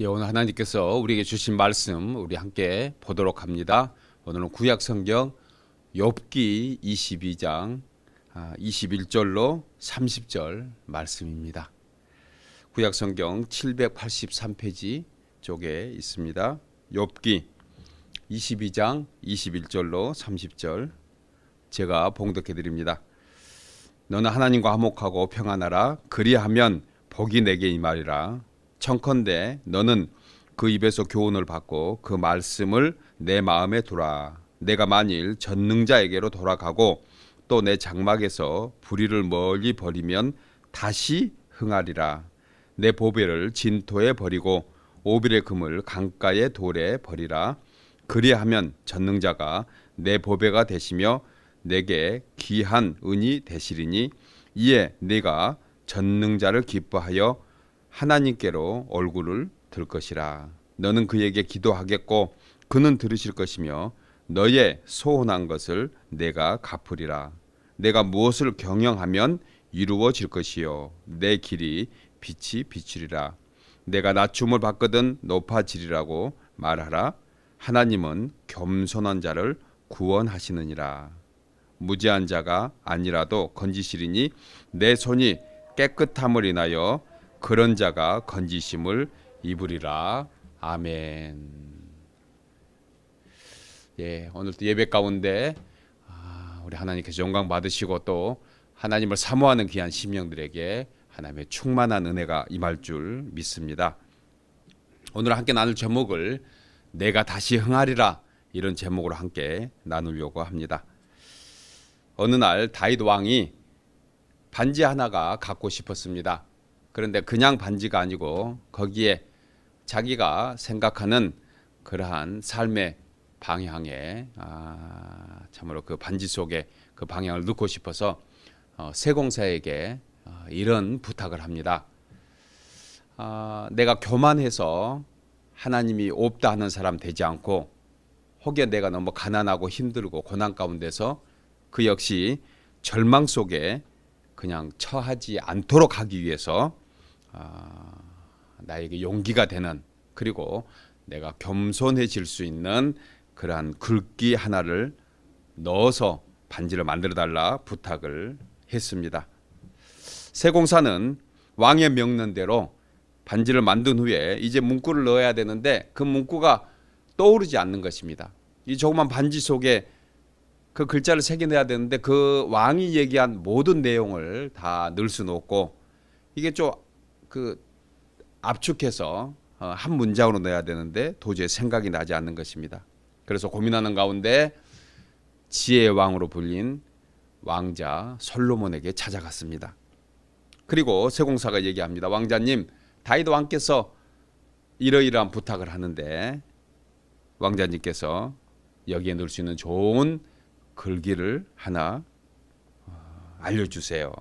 예, 오늘 하나님께서 우리에게 주신 말씀 우리 함께 보도록 합니다. 오늘은 구약 성경 욥기 22장 21절로 30절 말씀입니다. 구약 성경 783페이지 쪽에 있습니다. 욥기 22장 21절로 30절 제가 봉독해 드립니다. 너는 하나님과 화목하고 평안하라 그리하면 복이 내게 임하리라 청컨대 너는 그 입에서 교훈을 받고 그 말씀을 내 마음에 두라. 내가 만일 전능자에게로 돌아가고 또 내 장막에서 불의를 멀리 버리면 다시 흥하리라. 내 보배를 진토에 버리고 오빌의 금을 강가에 돌에 버리라. 그리하면 전능자가 내 보배가 되시며 내게 귀한 은이 되시리니 이에 내가 전능자를 기뻐하여 하나님께로 얼굴을 들 것이라 너는 그에게 기도하겠고 그는 들으실 것이며 너의 소원한 것을 내가 갚으리라 내가 무엇을 경영하면 이루어질 것이요 내 길이 빛이 비추리라 내가 낮춤을 받거든 높아지리라고 말하라 하나님은 겸손한 자를 구원하시느니라 무지한 자가 아니라도 건지시리니 내 손이 깨끗함을 인하여 그런 자가 건지심을 입으리라. 아멘. 예, 오늘도 예배 가운데 아, 우리 하나님께서 영광 받으시고 또 하나님을 사모하는 귀한 심령들에게 하나님의 충만한 은혜가 임할 줄 믿습니다. 오늘 함께 나눌 제목을 내가 다시 흥하리라 이런 제목으로 함께 나누려고 합니다. 어느 날 다윗 왕이 반지 하나가 갖고 싶었습니다. 그런데 그냥 반지가 아니고 거기에 자기가 생각하는 그러한 삶의 방향에 아, 참으로 그 반지 속에 그 방향을 넣고 싶어서 어, 세공사에게 어, 이런 부탁을 합니다. 아, 내가 교만해서 하나님이 없다 하는 사람 되지 않고 혹여 내가 너무 가난하고 힘들고 고난 가운데서 그 역시 절망 속에 그냥 처하지 않도록 하기 위해서 아, 나에게 용기가 되는 그리고 내가 겸손해질 수 있는 그러한 글귀 하나를 넣어서 반지를 만들어 달라 부탁을 했습니다. 세공사는 왕의 명령대로 반지를 만든 후에 이제 문구를 넣어야 되는데 그 문구가 떠오르지 않는 것입니다. 이 조그만 반지 속에 그 글자를 새겨내야 되는데 그 왕이 얘기한 모든 내용을 다 넣을 수는 없고 이게 좀그 압축해서 어, 한 문장으로 내야 되는데 도저히 생각이 나지 않는 것입니다. 그래서 고민하는 가운데 지혜의 왕으로 불린 왕자 솔로몬에게 찾아갔습니다. 그리고 세공사가 얘기합니다. 왕자님, 다윗 왕께서 이러이러한 부탁을 하는데 왕자님께서 여기에 넣을 수 있는 좋은 글귀를 하나 어, 알려주세요.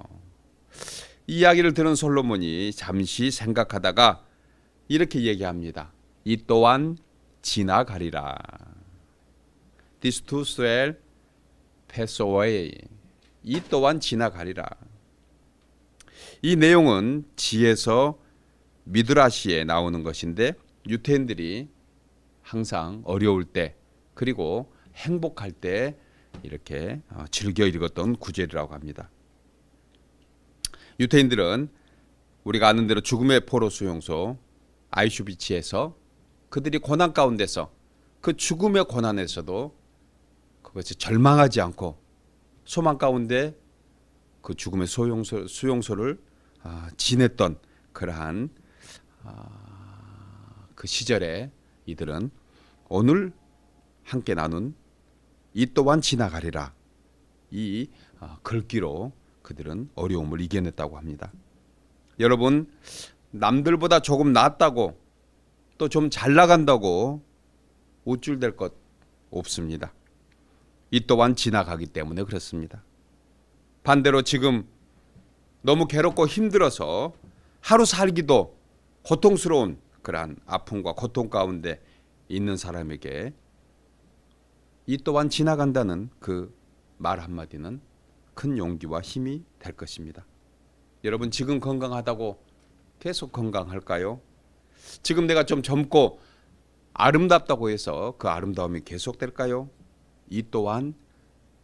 이야기를 이 들은 솔로몬이 잠시 생각하다가 이렇게 얘기합니다. 이 또한 지나가리라. This too shall pass away. 이 또한 지나가리라. 이 내용은 지에서 미드라시에 나오는 것인데 유태인들이 항상 어려울 때 그리고 행복할 때 이렇게 어, 즐겨 읽었던 구절이라고 합니다. 유태인들은 우리가 아는 대로 죽음의 포로 수용소 아이슈비치에서 그들이 고난 가운데서 그 죽음의 고난에서도 그것이 절망하지 않고 소망 가운데 그 죽음의 수용소, 수용소를 아, 지냈던 그러한 아, 그 시절에 이들은 오늘 함께 나눈 이 또한 지나가리라 이 아, 글귀로 그들은 어려움을 이겨냈다고 합니다. 여러분 남들보다 조금 낫다고 또 좀 잘 나간다고 우쭐될 것 없습니다. 이 또한 지나가기 때문에 그렇습니다. 반대로 지금 너무 괴롭고 힘들어서 하루 살기도 고통스러운 그러한 아픔과 고통 가운데 있는 사람에게 이 또한 지나간다는 그 말 한마디는 큰 용기와 힘이 될 것입니다. 여러분 지금 건강하다고 계속 건강할까요? 지금 내가 좀 젊고 아름답다고 해서 그 아름다움이 계속될까요? 이 또한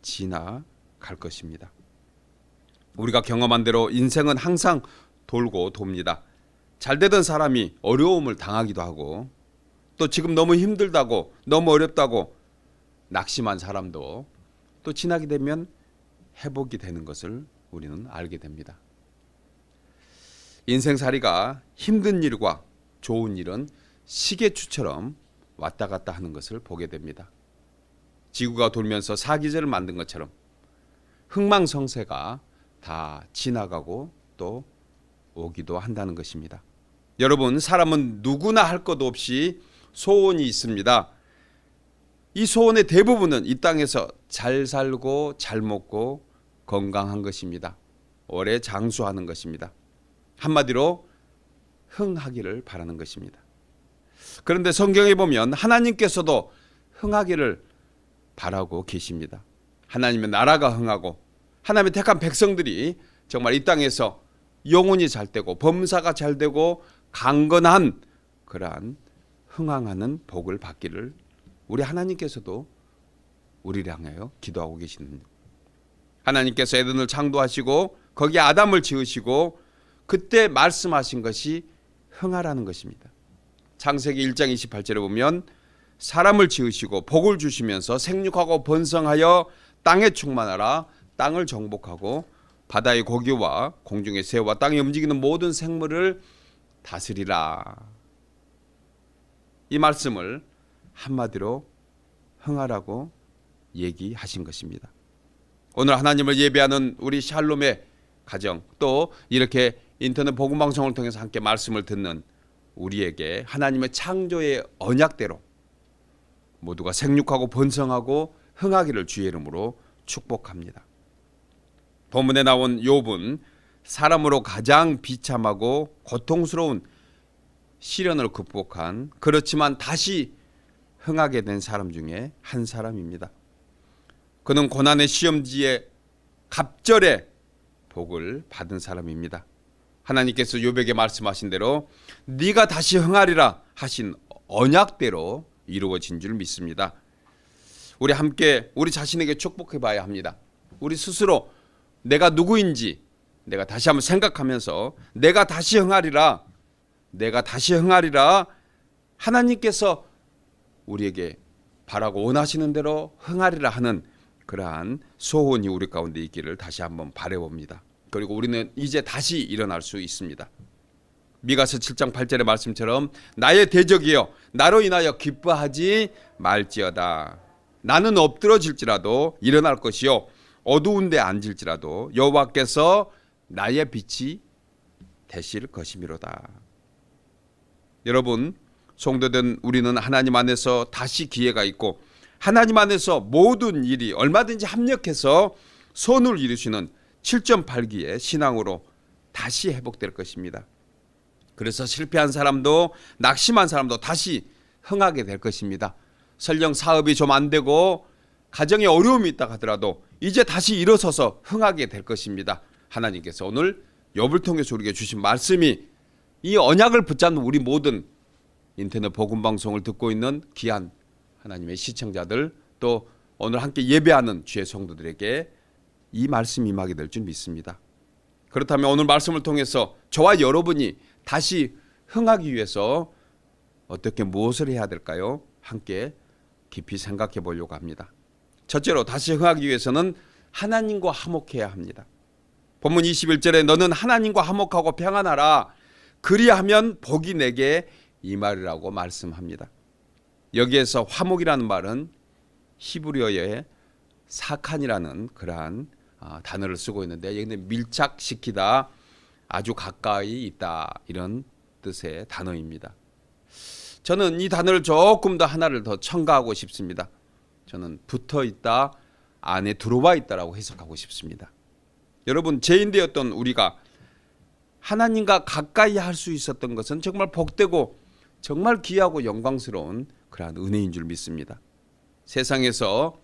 지나갈 것입니다. 우리가 경험한 대로 인생은 항상 돌고 돕니다. 잘 되던 사람이 어려움을 당하기도 하고 또 지금 너무 힘들다고 너무 어렵다고 낙심한 사람도 또 지나게 되면 회복이 되는 것을 우리는 알게 됩니다. 인생살이가 힘든 일과 좋은 일은 시계추처럼 왔다 갔다 하는 것을 보게 됩니다. 지구가 돌면서 사기제를 만든 것처럼 흥망성쇠가 다 지나가고 또 오기도 한다는 것입니다. 여러분, 사람은 누구나 할것 없이 소원이 있습니다. 이 소원의 대부분은 이 땅에서 잘 살고 잘 먹고 건강한 것입니다. 오래 장수하는 것입니다. 한마디로 흥하기를 바라는 것입니다. 그런데 성경에 보면 하나님께서도 흥하기를 바라고 계십니다. 하나님의 나라가 흥하고 하나님의 택한 백성들이 정말 이 땅에서 영혼이 잘 되고 범사가 잘 되고 강건한 그러한 흥황하는 복을 받기를 우리 하나님께서도 우리를 향하여 기도하고 계시는 하나님께서 에덴을 창도하시고 거기에 아담을 지으시고 그때 말씀하신 것이 흥하라는 것입니다. 창세기 1장 28절에 보면 사람을 지으시고 복을 주시면서 생육하고 번성하여 땅에 충만하라 땅을 정복하고 바다의 고기와 공중의 새와 땅에 움직이는 모든 생물을 다스리라. 이 말씀을 한마디로 흥하라고 얘기하신 것입니다. 오늘 하나님을 예배하는 우리 샬롬의 가정 또 이렇게 인터넷 복음 방송을 통해서 함께 말씀을 듣는 우리에게 하나님의 창조의 언약대로 모두가 생육하고 번성하고 흥하기를 주의 이름으로 축복합니다. 본문에 나온 욥은 사람으로 가장 비참하고 고통스러운 시련을 극복한 그렇지만 다시 흥하게 된 사람 중에 한 사람입니다. 그는 고난의 시험지에 갑절에 복을 받은 사람입니다. 하나님께서 요백에 말씀하신 대로 네가 다시 흥하리라 하신 언약대로 이루어진 줄 믿습니다. 우리 함께 우리 자신에게 축복해 봐야 합니다. 우리 스스로 내가 누구인지 내가 다시 한번 생각하면서 내가 다시 흥하리라 내가 다시 흥하리라 하나님께서 우리에게 바라고 원하시는 대로 흥하리라 하는 그러한 소원이 우리 가운데 있기를 다시 한번 바래봅니다. 그리고 우리는 이제 다시 일어날 수 있습니다. 미가서 7장 8절의 말씀처럼 나의 대적이여 나로 인하여 기뻐하지 말지어다. 나는 엎드러질지라도 일어날 것이요 어두운데 앉을지라도 여호와께서 나의 빛이 되실 것이미로다. 여러분, 성도된 우리는 하나님 안에서 다시 기회가 있고 하나님 안에서 모든 일이 얼마든지 합력해서 손을 이루시는 7.8기의 신앙으로 다시 회복될 것입니다. 그래서 실패한 사람도 낙심한 사람도 다시 흥하게 될 것입니다. 설령 사업이 좀 안 되고 가정에 어려움이 있다 하더라도 이제 다시 일어서서 흥하게 될 것입니다. 하나님께서 오늘 욥을 통해서 우리에게 주신 말씀이 이 언약을 붙잡는 우리 모든 인터넷 복음 방송을 듣고 있는 귀한 하나님의 시청자들 또 오늘 함께 예배하는 주의 성도들에게 이 말씀이 임하게 될 줄 믿습니다. 그렇다면 오늘 말씀을 통해서 저와 여러분이 다시 흥하기 위해서 어떻게 무엇을 해야 될까요? 함께 깊이 생각해 보려고 합니다. 첫째로 다시 흥하기 위해서는 하나님과 화목해야 합니다. 본문 21절에 너는 하나님과 화목하고 평안하라 그리하면 복이 내게 임하리라고 말씀합니다. 여기에서 화목이라는 말은 히브리어의 사칸이라는 그러한 아, 단어를 쓰고 있는데 여기는 밀착시키다 아주 가까이 있다 이런 뜻의 단어입니다. 저는 이 단어를 조금 더 하나를 더 첨가하고 싶습니다. 저는 붙어 있다 안에 들어와 있다라고 해석하고 싶습니다. 여러분 죄인되었던 우리가 하나님과 가까이 할 수 있었던 것은 정말 복되고 정말 귀하고 영광스러운 그러한 은혜인 줄 믿습니다. 세상에서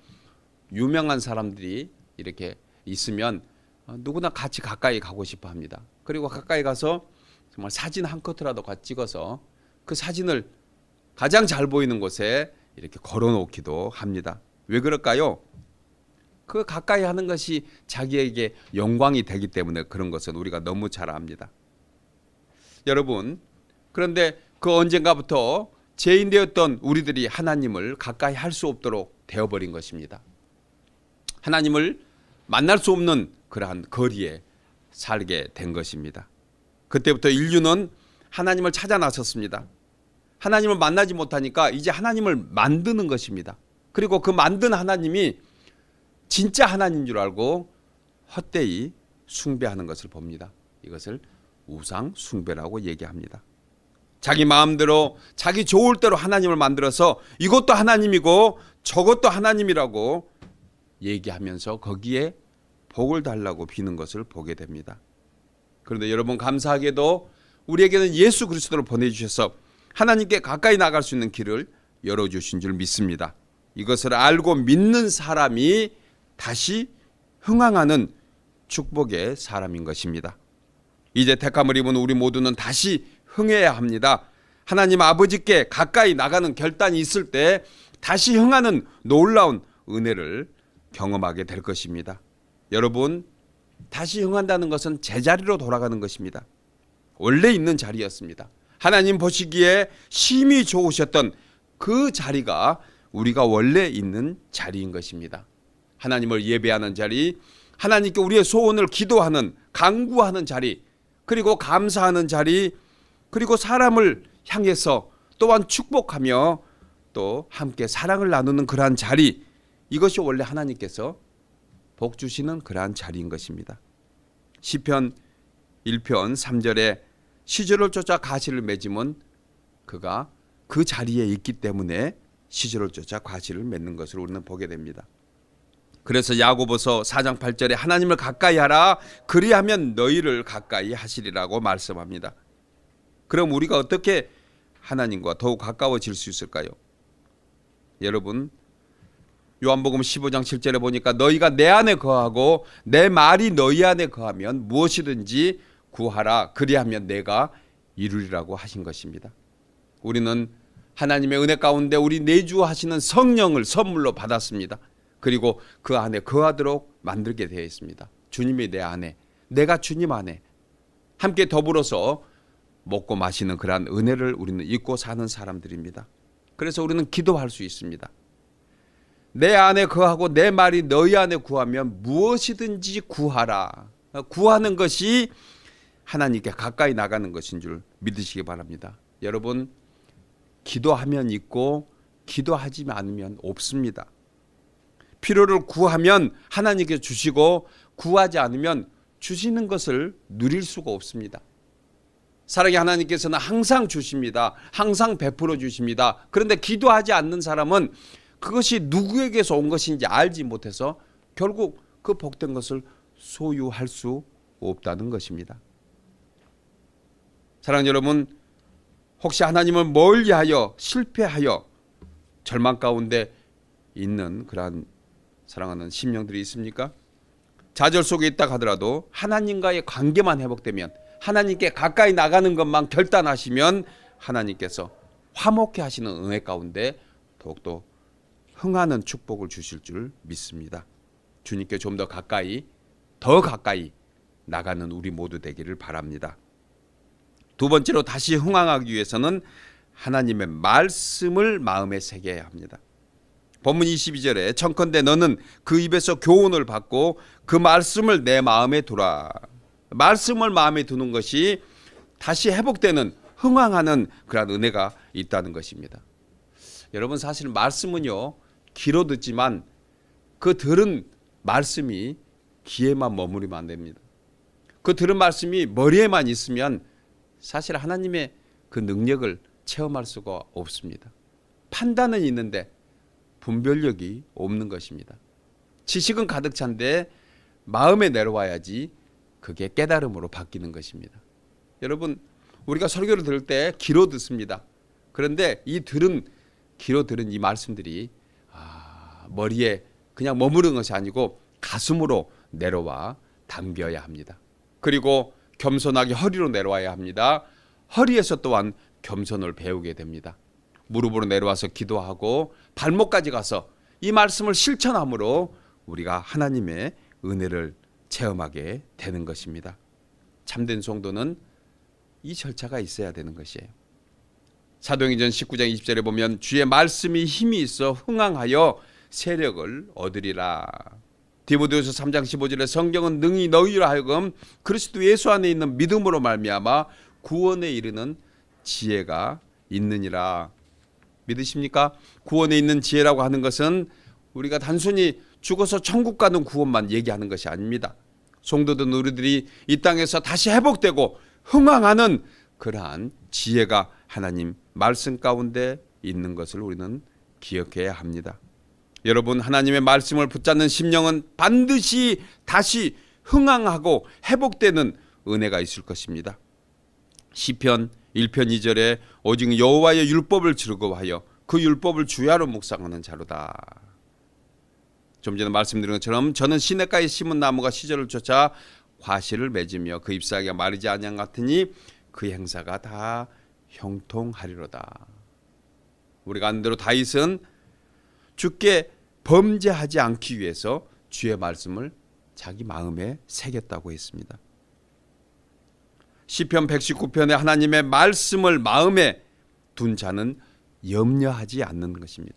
유명한 사람들이 이렇게 있으면 어, 누구나 같이 가까이 가고 싶어 합니다. 그리고 가까이 가서 정말 사진 한 커트라도 같이 찍어서 그 사진을 가장 잘 보이는 곳에 이렇게 걸어 놓기도 합니다. 왜 그럴까요? 그 가까이 하는 것이 자기에게 영광이 되기 때문에 그런 것은 우리가 너무 잘 압니다. 여러분, 그런데 그 언젠가부터 죄인되었던 우리들이 하나님을 가까이 할 수 없도록 되어버린 것입니다. 하나님을 만날 수 없는 그러한 거리에 살게 된 것입니다. 그때부터 인류는 하나님을 찾아 나섰습니다. 하나님을 만나지 못하니까 이제 하나님을 만드는 것입니다. 그리고 그 만든 하나님이 진짜 하나님인 줄 알고 헛되이 숭배하는 것을 봅니다. 이것을 우상 숭배라고 얘기합니다. 자기 마음대로 자기 좋을 대로 하나님을 만들어서 이것도 하나님이고 저것도 하나님이라고 얘기하면서 거기에 복을 달라고 비는 것을 보게 됩니다. 그런데 여러분 감사하게도 우리에게는 예수 그리스도를 보내주셔서 하나님께 가까이 나갈 수 있는 길을 열어주신 줄 믿습니다. 이것을 알고 믿는 사람이 다시 흥황하는 축복의 사람인 것입니다. 이제 택함을 입은 우리 모두는 다시 흥해야 합니다. 하나님 아버지께 가까이 나가는 결단이 있을 때 다시 흥하는 놀라운 은혜를 경험하게 될 것입니다. 여러분, 다시 흥한다는 것은 제자리로 돌아가는 것입니다. 원래 있는 자리였습니다. 하나님 보시기에 심히 좋으셨던 그 자리가 우리가 원래 있는 자리인 것입니다. 하나님을 예배하는 자리, 하나님께 우리의 소원을 기도하는, 강구하는 자리, 그리고 감사하는 자리, 그리고 사람을 향해서 또한 축복하며 또 함께 사랑을 나누는 그러한 자리 이것이 원래 하나님께서 복 주시는 그러한 자리인 것입니다. 시편 1편 3절에 시절을 쫓아 가시를 맺으면 그가 그 자리에 있기 때문에 시절을 쫓아 과실을 맺는 것을 우리는 보게 됩니다. 그래서 야고보서 4장 8절에 하나님을 가까이 하라 그리하면 너희를 가까이 하시리라고 말씀합니다. 그럼 우리가 어떻게 하나님과 더욱 가까워질 수 있을까요? 여러분 요한복음 15장 7절에 보니까 너희가 내 안에 거하고 내 말이 너희 안에 거하면 무엇이든지 구하라 그리하면 내가 이루리라고 하신 것입니다. 우리는 하나님의 은혜 가운데 우리 내주하시는 성령을 선물로 받았습니다. 그리고 그 안에 거하도록 만들게 되어 있습니다. 주님이 내 안에 내가 주님 안에 함께 더불어서 먹고 마시는 그러한 은혜를 우리는 잊고 사는 사람들입니다. 그래서 우리는 기도할 수 있습니다. 내 안에 거하고 내 말이 너희 안에 구하면 무엇이든지 구하라. 구하는 것이 하나님께 가까이 나가는 것인 줄 믿으시기 바랍니다. 여러분 기도하면 있고 기도하지 않으면 없습니다. 필요를 구하면 하나님께 주시고 구하지 않으면 주시는 것을 누릴 수가 없습니다. 사랑의 하나님께서는 항상 주십니다. 항상 베풀어 주십니다. 그런데 기도하지 않는 사람은 그것이 누구에게서 온 것인지 알지 못해서 결국 그 복된 것을 소유할 수 없다는 것입니다. 사랑 여러분, 혹시 하나님을 멀리하여 실패하여 절망 가운데 있는 그러한 사랑하는 심령들이 있습니까? 좌절 속에 있다 하더라도 하나님과의 관계만 회복되면 하나님께 가까이 나가는 것만 결단하시면 하나님께서 화목해 하시는 은혜 가운데 더욱더 흥하는 축복을 주실 줄 믿습니다. 주님께 좀 더 가까이 더 가까이 나가는 우리 모두 되기를 바랍니다. 두 번째로 다시 흥황하기 위해서는 하나님의 말씀을 마음에 새겨야 합니다. 본문 22절에 청컨대 너는 그 입에서 교훈을 받고 그 말씀을 내 마음에 두라. 말씀을 마음에 두는 것이 다시 회복되는 흥황하는 그러한 은혜가 있다는 것입니다. 여러분 사실 말씀은요 귀로 듣지만 그 들은 말씀이 귀에만 머무르면 안 됩니다. 그 들은 말씀이 머리에만 있으면 사실 하나님의 그 능력을 체험할 수가 없습니다. 판단은 있는데 분별력이 없는 것입니다. 지식은 가득 찬데 마음에 내려와야지 그게 깨달음으로 바뀌는 것입니다. 여러분 우리가 설교를 들을 때 귀로 듣습니다. 그런데 이 들은 귀로 들은 이 말씀들이 아, 머리에 그냥 머무르는 것이 아니고 가슴으로 내려와 담겨야 합니다. 그리고 겸손하게 허리로 내려와야 합니다. 허리에서 또한 겸손을 배우게 됩니다. 무릎으로 내려와서 기도하고 발목까지 가서 이 말씀을 실천함으로 우리가 하나님의 은혜를 체험하게 되는 것입니다. 참된 성도는 이 절차가 있어야 되는 것이에요. 사도행전 19장 20절에 보면 주의 말씀이 힘이 있어 흥황하여 세력을 얻으리라. 디모데후서 3장 15절에 성경은 능히 너희로 하여금 그리스도 예수 안에 있는 믿음으로 말미암아 구원에 이르는 지혜가 있느니라. 믿으십니까? 구원에 있는 지혜라고 하는 것은 우리가 단순히 죽어서 천국 가는 구원만 얘기하는 것이 아닙니다. 송도된 우리들이 이 땅에서 다시 회복되고 흥황하는 그러한 지혜가 하나님 말씀 가운데 있는 것을 우리는 기억해야 합니다. 여러분 하나님의 말씀을 붙잡는 심령은 반드시 다시 흥황하고 회복되는 은혜가 있을 것입니다. 시편 1편 2절에 오직 여호와의 율법을 즐거워하여 그 율법을 주야로 묵상하는 자로다. 좀 전에 말씀드린 것처럼 저는 시냇가에 심은 나무가 시절을 쫓아 과실을 맺으며 그 잎사귀가 마르지 아니한 같으니 그 행사가 다 형통하리로다. 우리가 아는 대로 다윗은 주께 범죄하지 않기 위해서 주의 말씀을 자기 마음에 새겼다고 했습니다. 시편 119편에 하나님의 말씀을 마음에 둔 자는 염려하지 않는 것입니다.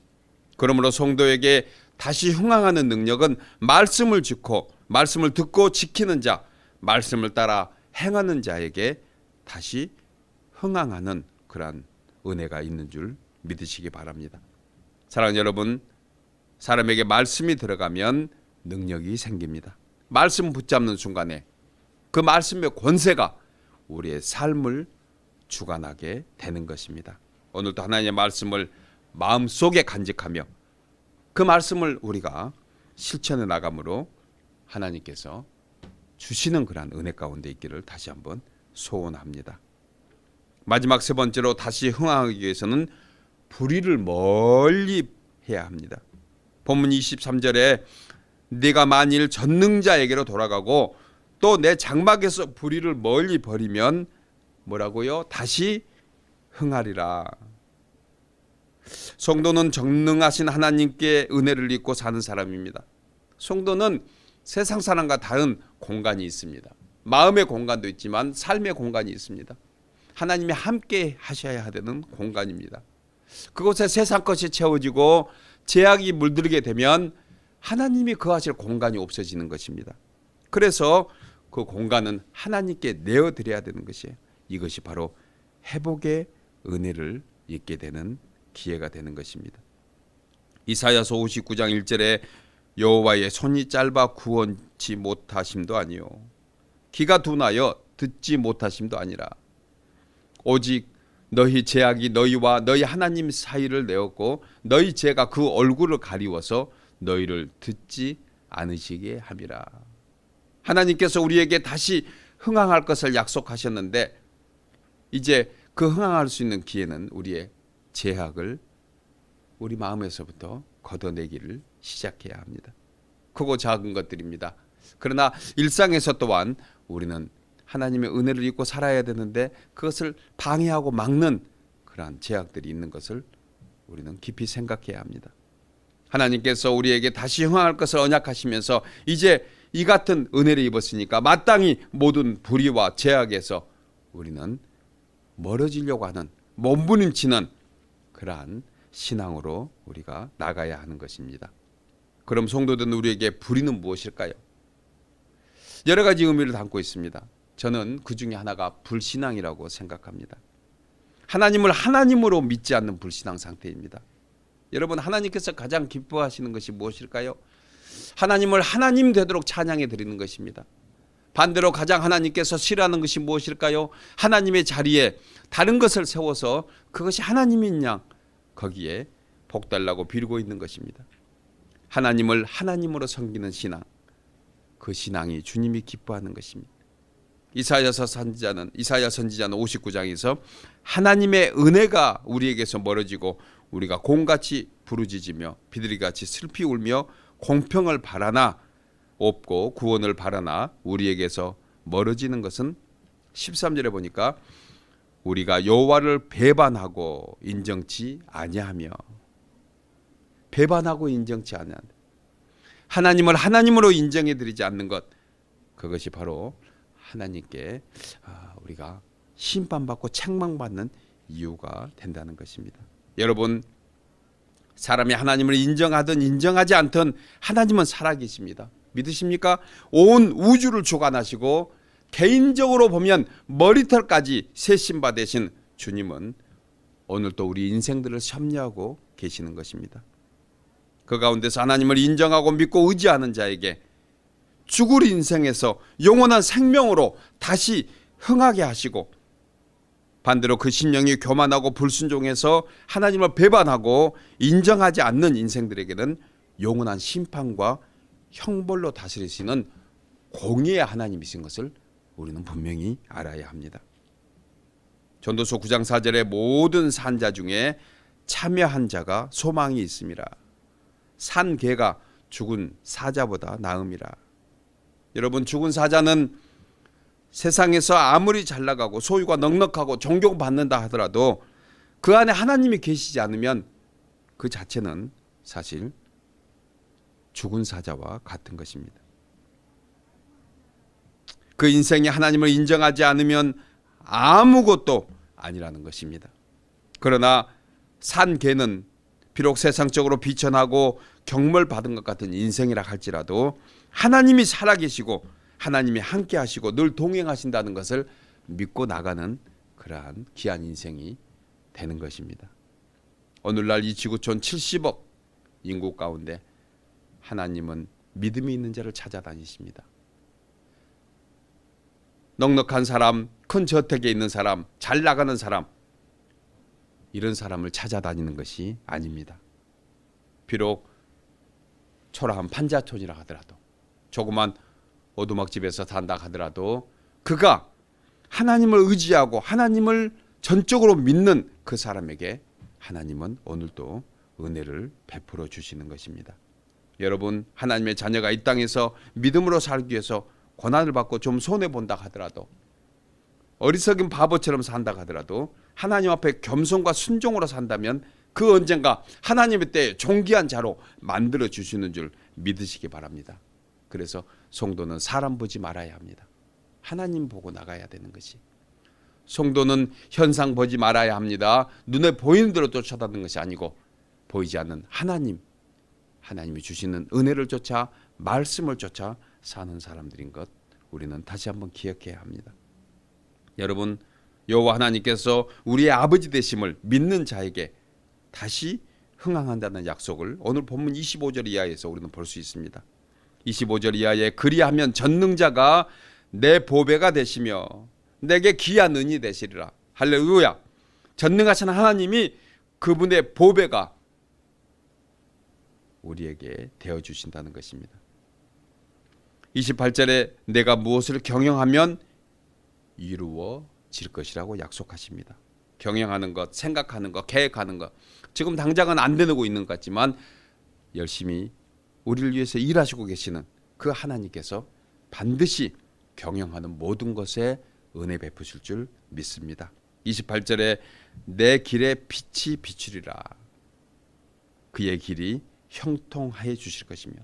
그러므로 성도에게 다시 흥황하는 능력은 말씀을 지고 말씀을 듣고 지키는 자, 말씀을 따라 행하는 자에게 다시 흥황하는 그러한 은혜가 있는 줄 믿으시기 바랍니다. 사랑하는 여러분, 사람에게 말씀이 들어가면 능력이 생깁니다. 말씀 붙잡는 순간에 그 말씀의 권세가 우리의 삶을 주관하게 되는 것입니다. 오늘도 하나님의 말씀을 마음속에 간직하며 그 말씀을 우리가 실천해 나감으로 하나님께서 주시는 그러한 은혜 가운데 있기를 다시 한번 소원합니다. 마지막 세 번째로 다시 흥하기 위해서는 불의를 멀리 해야 합니다. 본문 23절에 네가 만일 전능자에게로 돌아가고 또 내 장막에서 불의를 멀리 버리면 뭐라고요? 다시 흥하리라. 성도는 정능하신 하나님께 은혜를 입고 사는 사람입니다. 성도는 세상 사람과 다른 공간이 있습니다. 마음의 공간도 있지만 삶의 공간이 있습니다. 하나님이 함께 하셔야 되는 공간입니다. 그곳에 세상 것이 채워지고 제약이 물들게 되면 하나님이 거하실 그 공간이 없어지는 것입니다. 그래서 그 공간은 하나님께 내어드려야 되는 것이에요. 이것이 바로 회복의 은혜를 입게 되는 기회가 되는 것입니다. 이사야서 59장 1절에 여호와의 손이 짧아 구원치 못하심도 아니요 귀가 둔하여 듣지 못하심도 아니라 오직 너희 죄악이 너희와 너희 하나님 사이를 내었고 너희 죄가 그 얼굴을 가리워서 너희를 듣지 않으시게 함이라 하나님께서 우리에게 다시 흥황할 것을 약속하셨는데 이제 그 흥황할 수 있는 기회는 우리의 제약을 우리 마음에서부터 걷어내기를 시작해야 합니다. 크고 작은 것들입니다. 그러나 일상에서 또한 우리는 하나님의 은혜를 입고 살아야 되는데 그것을 방해하고 막는 그러한 제약들이 있는 것을 우리는 깊이 생각해야 합니다. 하나님께서 우리에게 다시 형할 것을 언약하시면서 이제 이 같은 은혜를 입었으니까 마땅히 모든 불의와 제약에서 우리는 멀어지려고 하는 몸부림치는 그러한 신앙으로 우리가 나가야 하는 것입니다. 그럼 성도된 우리에게 불의는 무엇일까요? 여러 가지 의미를 담고 있습니다. 저는 그 중에 하나가 불신앙이라고 생각합니다. 하나님을 하나님으로 믿지 않는 불신앙 상태입니다. 여러분 하나님께서 가장 기뻐하시는 것이 무엇일까요? 하나님을 하나님 되도록 찬양해 드리는 것입니다. 반대로 가장 하나님께서 싫어하는 것이 무엇일까요? 하나님의 자리에 다른 것을 세워서 그것이 하나님이냐 거기에 복달라고 빌고 있는 것입니다. 하나님을 하나님으로 섬기는 신앙 그 신앙이 주님이 기뻐하는 것입니다. 이사야 선지자는 이사야 선지자는 59장에서 하나님의 은혜가 우리에게서 멀어지고 우리가 공같이 부르짖으며 비둘기같이 슬피 울며 공평을 바라나 없고 구원을 바라나 우리에게서 멀어지는 것은 13절에 보니까 우리가 여호와를 배반하고 인정치 아니하며 배반하고 인정치 아니하는 하나님을 하나님으로 인정해 드리지 않는 것 그것이 바로 하나님께 아, 우리가 심판받고 책망받는 이유가 된다는 것입니다. 여러분 사람이 하나님을 인정하든 인정하지 않든 하나님은 살아계십니다. 믿으십니까? 온 우주를 주관하시고 개인적으로 보면 머리털까지 세심바 되신 주님은 오늘도 우리 인생들을 섭리하고 계시는 것입니다. 그 가운데서 하나님을 인정하고 믿고 의지하는 자에게 죽을 인생에서 영원한 생명으로 다시 흥하게 하시고 반대로 그 심령이 교만하고 불순종해서 하나님을 배반하고 인정하지 않는 인생들에게는 영원한 심판과 형벌로 다스리시는 공의의 하나님이신 것을 우리는 분명히 알아야 합니다. 전도서 9장 4절에 모든 산자 중에 참여한 자가 소망이 있음이라. 산 개가 죽은 사자보다 나음이라. 여러분 죽은 사자는 세상에서 아무리 잘 나가고 소유가 넉넉하고 존경받는다 하더라도 그 안에 하나님이 계시지 않으면 그 자체는 사실 죽은 사자와 같은 것입니다. 그 인생이 하나님을 인정하지 않으면 아무것도 아니라는 것입니다. 그러나 산 개는 비록 세상적으로 비천하고 경멸받은 것 같은 인생이라 할지라도 하나님이 살아계시고 하나님이 함께 하시고 늘 동행하신다는 것을 믿고 나가는 그러한 귀한 인생이 되는 것입니다. 오늘날 이 지구촌 70억 인구 가운데 하나님은 믿음이 있는 자를 찾아다니십니다. 넉넉한 사람, 큰 저택에 있는 사람, 잘 나가는 사람 이런 사람을 찾아다니는 것이 아닙니다. 비록 초라한 판자촌이라 하더라도 조그만 오두막집에서 산다 하더라도 그가 하나님을 의지하고 하나님을 전적으로 믿는 그 사람에게 하나님은 오늘도 은혜를 베풀어 주시는 것입니다. 여러분 하나님의 자녀가 이 땅에서 믿음으로 살기 위해서 고난을 받고 좀 손해 본다 하더라도 어리석은 바보처럼 산다 하더라도 하나님 앞에 겸손과 순종으로 산다면 그 언젠가 하나님의 때에 존귀한 자로 만들어 주시는 줄 믿으시기 바랍니다. 그래서 성도는 사람 보지 말아야 합니다. 하나님 보고 나가야 되는 것이. 성도는 현상 보지 말아야 합니다. 눈에 보이는 대로 쫓아다는 것이 아니고 보이지 않는 하나님, 하나님이 주시는 은혜를 쫓아 말씀을 쫓아 사는 사람들인 것 우리는 다시 한번 기억해야 합니다. 여러분 여호와 하나님께서 우리의 아버지 되심을 믿는 자에게 다시 흥황한다는 약속을 오늘 본문 25절 이하에서 우리는 볼 수 있습니다. 25절 이하에 그리하면 전능자가 내 보배가 되시며 내게 귀한 은이 되시리라. 할렐루야. 전능하신 하나님이 그분의 보배가 우리에게 되어 주신다는 것입니다. 28절에 내가 무엇을 경영하면 이루어질 것이라고 약속하십니다. 경영하는 것, 생각하는 것, 계획하는 것. 지금 당장은 안 되고 있는 것 같지만 열심히 우리를 위해서 일하시고 계시는 그 하나님께서 반드시 경영하는 모든 것에 은혜 베푸실 줄 믿습니다. 28절에 내 길에 빛이 비추리라. 그의 길이 형통하여 주실 것이며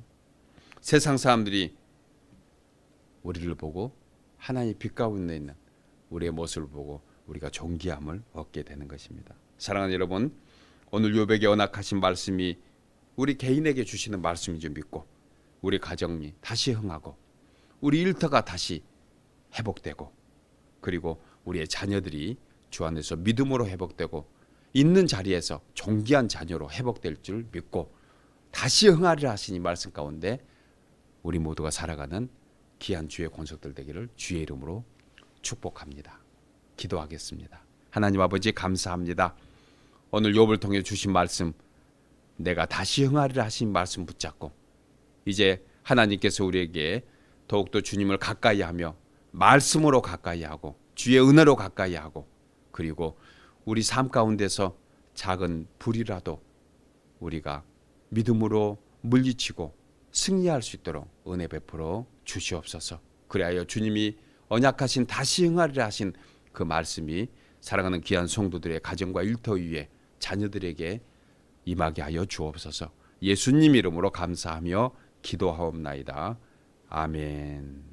세상 사람들이 우리를 보고 하나님 빛 가운데 있는 우리의 모습을 보고 우리가 존귀함을 얻게 되는 것입니다. 사랑하는 여러분, 오늘 요백의 언약하신 말씀이 우리 개인에게 주시는 말씀인 줄 믿고 우리 가정이 다시 흥하고 우리 일터가 다시 회복되고 그리고 우리의 자녀들이 주 안에서 믿음으로 회복되고 있는 자리에서 존귀한 자녀로 회복될 줄 믿고 다시 흥하리라 하시니 말씀 가운데 우리 모두가 살아가는 귀한 주의 권속들 되기를 주의 이름으로 축복합니다. 기도하겠습니다. 하나님 아버지 감사합니다. 오늘 욥을 통해 주신 말씀 내가 다시 흥하리라 하신 말씀 붙잡고 이제 하나님께서 우리에게 더욱더 주님을 가까이 하며 말씀으로 가까이 하고 주의 은혜로 가까이 하고 그리고 우리 삶 가운데서 작은 불이라도 우리가 믿음으로 물리치고 승리할 수 있도록 은혜 베풀어 주시옵소서. 그리하여 주님이 언약하신 다시 행하리라 하신 그 말씀이 사랑하는 귀한 성도들의 가정과 일터 위에 자녀들에게 임하게 하여 주옵소서. 예수님 이름으로 감사하며 기도하옵나이다. 아멘.